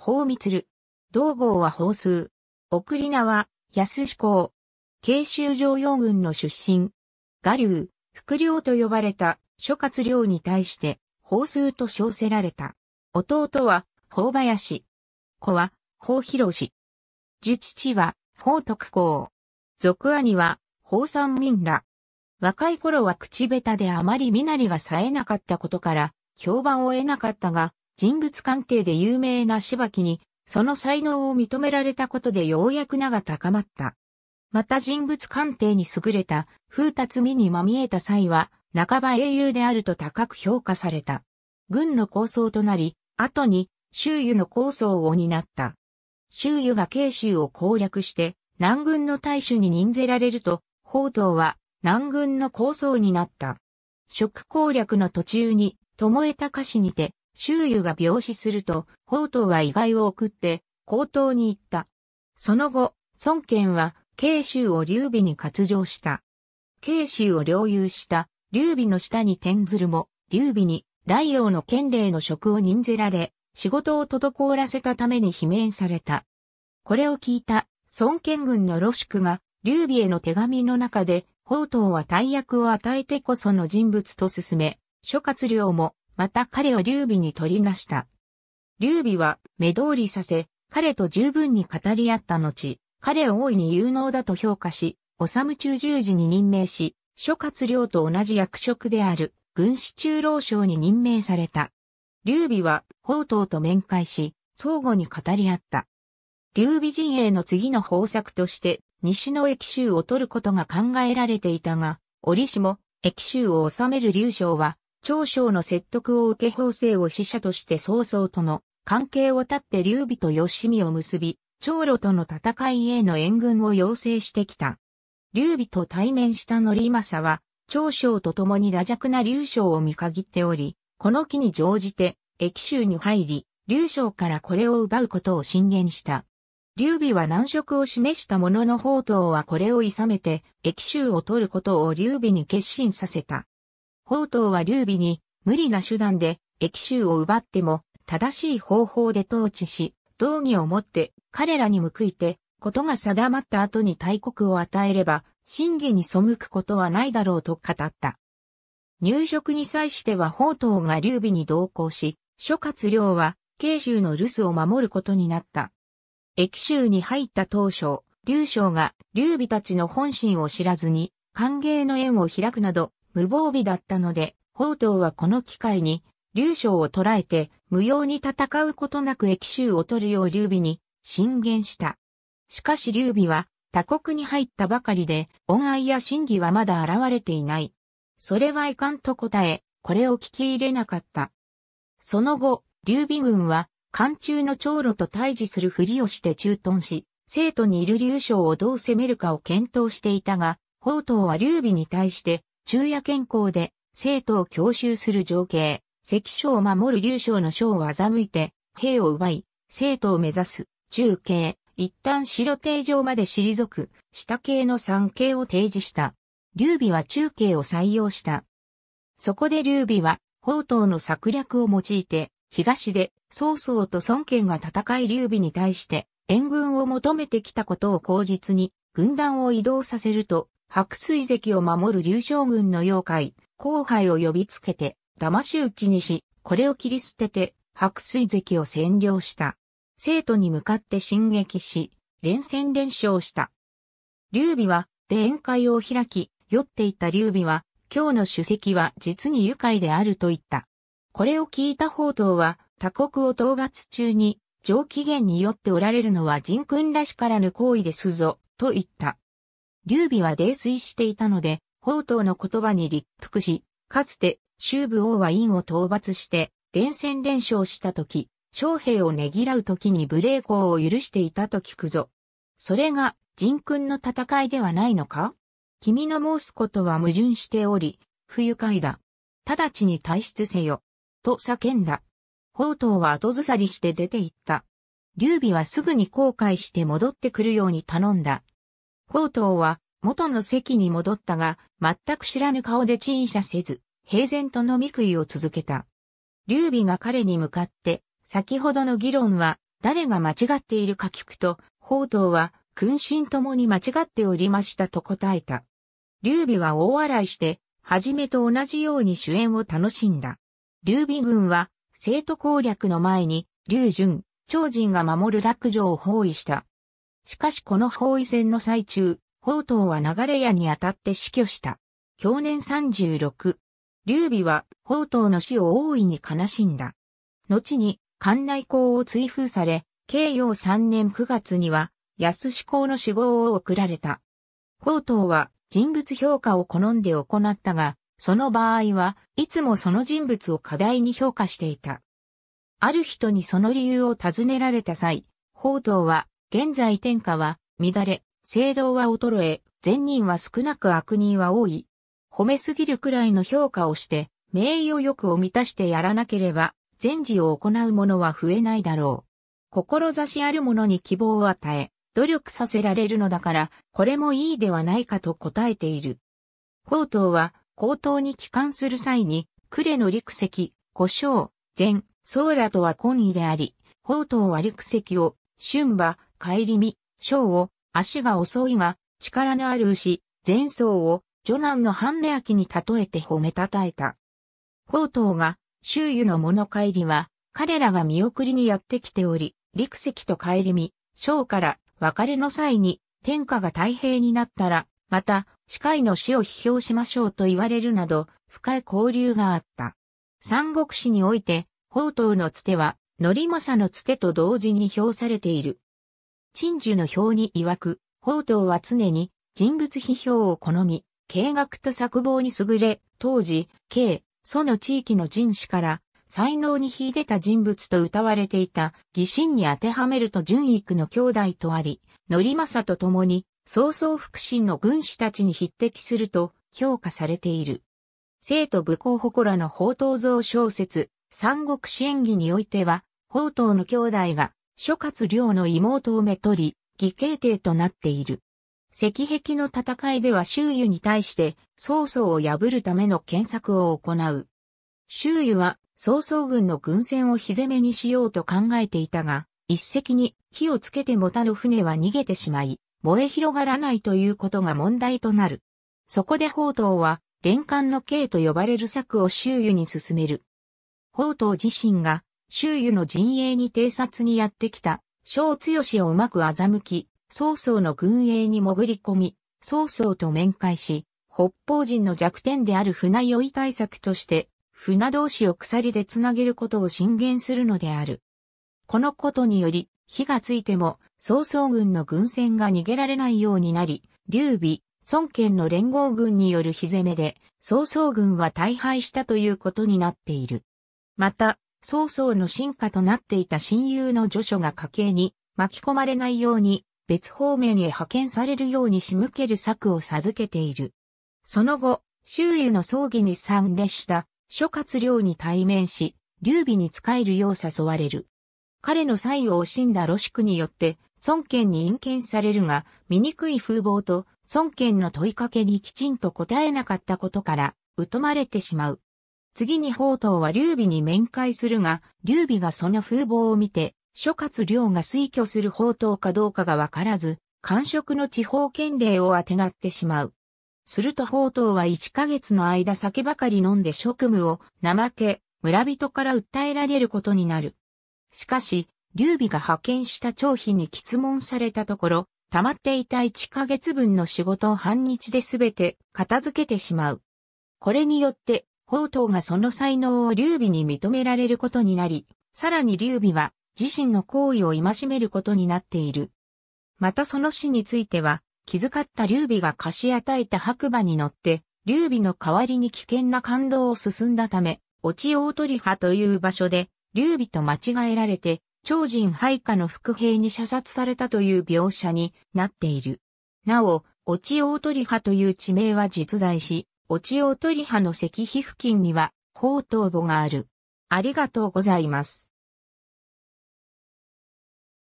法密道号は法数。送り名は、安志公。慶州城用軍の出身。我流、副領と呼ばれた諸葛亮に対して、法数と称せられた。弟は、法林。子は、法広氏。樹父は、法徳公。俗兄は、法三民ら。若い頃は口下手であまり身なりが冴えなかったことから、評判を得なかったが、人物鑑定で有名な柴木に、その才能を認められたことでようやく名が高まった。また人物鑑定に優れた風達美にまみえた際は、半ば英雄であると高く評価された。軍の構想となり、後に周囲の構想を担った。周囲が慶州を攻略して、南軍の大衆に任せられると、報道は南軍の構想になった。食攻略の途中に、巴高市にて、周遊が病死すると、宝刀は意外を送って、高等に行った。その後、孫権は、慶州を劉備に割上した。慶州を領有した、劉備の下に転ずるも、劉備に、雷陽の権令の職を任ぜられ、仕事を滞らせたために罷免された。これを聞いた、孫権軍の露宿が、劉備への手紙の中で、宝刀は大役を与えてこその人物と進め、諸葛亮もまた彼を劉備に取りなした。劉備は目通りさせ、彼と十分に語り合った後、彼を大いに有能だと評価し、治中十字に任命し、諸葛亮と同じ役職である、軍師中老将に任命された。劉備は、宝刀と面会し、相互に語り合った。劉備陣営の次の方策として、西の駅州を取ることが考えられていたが、折しも、駅州を治める劉将は、長将の説得を受け法政を使者として曹操との関係を断って劉備と吉見を結び、長路との戦いへの援軍を要請してきた。劉備と対面した則政は、長将と共に打弱な劉将を見限っており、この機に乗じて、駅州に入り、劉将からこれを奪うことを進言した。劉備は難色を示したものの宝刀はこれをいさめて、駅州を取ることを劉備に決心させた。宝刀は劉備に無理な手段で益州を奪っても正しい方法で統治し、道義をもって彼らに報いて、ことが定まった後に大国を与えれば、真偽に背くことはないだろうと語った。入植に際しては宝刀が劉備に同行し、諸葛亮は慶州の留守を守ることになった。益州に入った当初、劉将が劉備たちの本心を知らずに、歓迎の縁を開くなど、無防備だったので、宝刀はこの機会に、劉将を捕らえて、無用に戦うことなく駅州を取るよう劉備に進言した。しかし劉備は、他国に入ったばかりで、恩愛や真偽はまだ現れていない。それはいかんと答え、これを聞き入れなかった。その後、劉備軍は、漢中の長路と対峙するふりをして駐屯し、生徒にいる劉将をどう攻めるかを検討していたが、宝刀は劉備に対して、昼夜健康で、生徒を強襲する情景、関所を守る竜将の章を欺いて、兵を奪い、生徒を目指す、中継、一旦白定上まで退く、下系の産系を提示した。劉備は中継を採用した。そこで劉備は、宝刀の策略を用いて、東で曹操と孫権が戦い劉備に対して、援軍を求めてきたことを口実に、軍団を移動させると、白水石を守る竜将軍の妖怪、後輩を呼びつけて、騙し討ちにし、これを切り捨てて、白水石を占領した。生徒に向かって進撃し、連戦連勝した。劉備は、で宴会を開き、酔っていた劉備は、今日の主席は実に愉快であると言った。これを聞いた宝刀は、他国を討伐中に、上機嫌に酔っておられるのは人君らしからぬ行為ですぞ、と言った。劉備は泥酔していたので、宝刀の言葉に立腹し、かつて、周武王は院を討伐して、連戦連勝した時、将兵をねぎらう時に無礼講を許していたと聞くぞ。それが、人君の戦いではないのか君の申すことは矛盾しており、不愉快だ。直ちに退出せよ。と叫んだ。宝刀は後ずさりして出て行った。劉備はすぐに後悔して戻ってくるように頼んだ。宝刀は元の席に戻ったが、全く知らぬ顔で陳謝せず、平然と飲み食いを続けた。劉備が彼に向かって、先ほどの議論は誰が間違っているか聞くと、宝刀は君臣ともに間違っておりましたと答えた。劉備は大笑いして、はじめと同じように主演を楽しんだ。劉備軍は、生徒攻略の前に、劉順、長人が守る落城を包囲した。しかしこの包囲戦の最中、宝刀は流れ屋にあたって死去した。去年36。劉備は宝刀の死を大いに悲しんだ。後に、館内公を追封され、慶応3年9月には、安志公の死亡を送られた。宝刀は人物評価を好んで行ったが、その場合はいつもその人物を過大に評価していた。ある人にその理由を尋ねられた際、法道は現在天下は、乱れ、聖堂は衰え、善人は少なく悪人は多い。褒めすぎるくらいの評価をして、名誉欲を満たしてやらなければ、善事を行う者は増えないだろう。志ある者に希望を与え、努力させられるのだから、これもいいではないかと答えている。宝刀は、高等に帰還する際に、呉の陸石、古椒、禅、僧羅とは懇意であり、宝刀は陸石を、春馬、帰り見、章を、足が遅いが、力のある牛、前僧を、女男の半レ秋に例えて褒めたたえた。宝刀が、周囲の物帰りは、彼らが見送りにやってきており、陸石と帰り見、章から別れの際に、天下が太平になったら、また、司会の死を批評しましょうと言われるなど、深い交流があった。三国史において、宝刀のつては、則政のつてと同時に評されている。陳樹の表に曰く、宝刀は常に人物批評を好み、計学と作望に優れ、当時、慶、祖の地域の人士から、才能に秀でた人物と歌われていた、疑心に当てはめると純育の兄弟とあり、則政と共に、曹操腹心の軍師たちに匹敵すると評価されている。生徒武功祠の宝刀像小説、三国支援儀においては、宝刀の兄弟が諸葛亮の妹をめとり、義兄弟となっている。石壁の戦いでは周囲に対して曹操を破るための検索を行う。周囲は曹操軍の軍船を火攻めにしようと考えていたが、一石に火をつけてもたの船は逃げてしまい、燃え広がらないということが問題となる。そこで宝刀は、連艦の刑と呼ばれる策を周囲に進める。宝刀自身が周囲の陣営に偵察にやってきた、小強をうまく欺き、曹操の軍営に潜り込み、曹操と面会し、北方人の弱点である船酔い対策として、船同士を鎖でつなげることを進言するのである。このことにより、火がついても、曹操軍の軍船が逃げられないようになり、劉備、孫権の連合軍による火攻めで、曹操軍は大敗したということになっている。また、曹操の進化となっていた親友の助書が家計に巻き込まれないように別方面へ派遣されるように仕向ける策を授けている。その後、周囲の葬儀に参列した諸葛亮に対面し、劉備に仕えるよう誘われる。彼の才を惜しんだ露宿によって、孫権に陰見されるが、醜い風貌と孫権の問いかけにきちんと答えなかったことから、疎まれてしまう。次に宝刀は劉備に面会するが、劉備がその風貌を見て、諸葛亮が推挙する宝刀かどうかがわからず、官職の地方権令をあてがってしまう。すると宝刀は1ヶ月の間酒ばかり飲んで職務を怠け、村人から訴えられることになる。しかし、劉備が派遣した張飛に質問されたところ、溜まっていた1ヶ月分の仕事を半日で全て片付けてしまう。これによって宝刀がその才能を劉備に認められることになり、さらに劉備は自身の行為を戒めることになっている。またその死については、気遣った劉備が貸し与えた白馬に乗って、劉備の代わりに危険な感動を進んだため、落ち大鳥派という場所で、劉備と間違えられて、超人配下の副兵に射殺されたという描写になっている。なお、落ち大鳥派という地名は実在し、お千代鳥派の石碑付近には、後頭部がある。ありがとうございます。